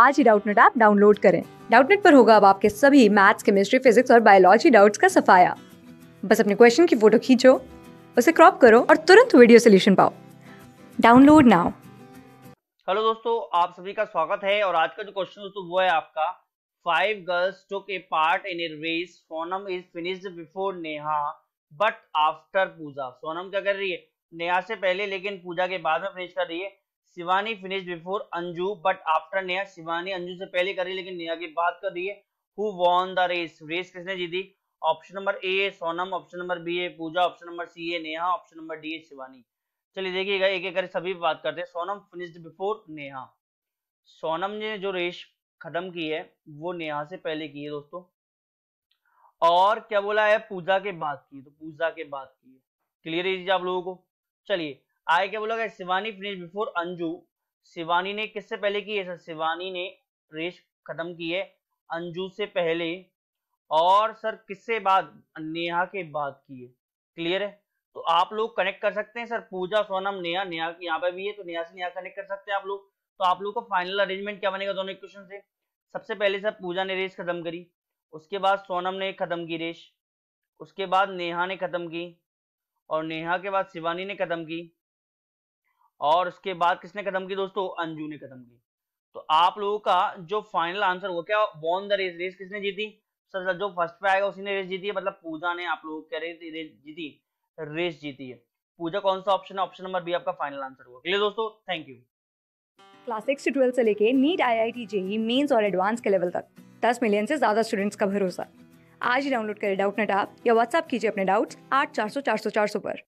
आज ही Doubtnut app download करें डाउटनेट पर होगा अब आपके सभी मैथ्स केमिस्ट्री फिजिक्स और बायोलॉजी डाउट्स का सफाया बस अपने क्वेश्चन की फोटो खींचो उसे क्रॉप करो और तुरंत वीडियो सोल्यूशन पाओ डाउनलोड नाउ हेलो दोस्तों आप सभी का स्वागत है और आज का जो क्वेश्चन दोस्तों वो है आपका five girls took a part in a race Sonam is finished before Neha but after Pooja Sonam क्या कर रही है नेहा से पहले लेकिन पूजा के बाद में फिनिश कर रही है Shivani finish before Anju but after Neha Shivani Anju से पहले करी लेकिन नेहा की बात कर रही है who won the race race किसने जीती option number A Sonam option number B है पूजा ऑप्शन नंबर सी है नेहा ऑप्शन नंबर डी है शिवानी चलिए देखिएगा एक एक करके सभी बात करते हैं सोनम फिनिश्ड बिफोर नेहा सोनम ने जो रेस खत्म की है वो नेहा से पहले की है दोस्तों और क्या बोला है पूजा के बाद की तो पूजा के बाद की है क्लियर है आप लोगों को चलिए आई क्या बोला गया शिवानी फिनिश बिफोर अंजू शिवानी ने किससे पहले की है सर शिवानी ने रेस खत्म की है अंजू से पहले और सर किससे बाद नेहा के बाद की है क्लियर है तो आप लोग कनेक्ट कर सकते हैं सर पूजा सोनम नेहा नेहा यहाँ पे भी है तो नेहा से नेहा कनेक्ट कर सकते हैं आप लोग तो आप लोग का फाइनल अरेंजमेंट क्या बनेगा दोनों इक्वेशन से सबसे पहले सर पूजा ने रेस खत्म करी उसके बाद सोनम ने खत्म की रेस उसके बाद नेहा ने खत्म की और नेहा के बाद शिवानी ने खत्म की और उसके बाद किसने कदम की दोस्तों अंजू ने कदम की तो आप लोगों का जो फाइनल आंसर हुआ क्या बॉन द रेस रेस किसने जीती सर सर जो फर्स्ट पे आएगा उसी ने रेस जीती है मतलब पूजा ने आप लोगों क्या रेस जीती रेस जीती है पूजा कौन सा ऑप्शन है ऑप्शन नंबर बी आपका फाइनल आंसर हुआ क्लियर दोस्तों थैंक यू क्लास सिक्स से ट्वेल्थ से लेके NEET I I T JEE mains और एडवांस के लेवल तक दस मिलियन से ज्यादा स्टूडेंट्स का भरोसा आज ही डाउनलोड करें डाउट नेट आप या व्हाट्सअप कीजिए अपने डाउट्स आठ चार सौ चार सौ चार सौ पर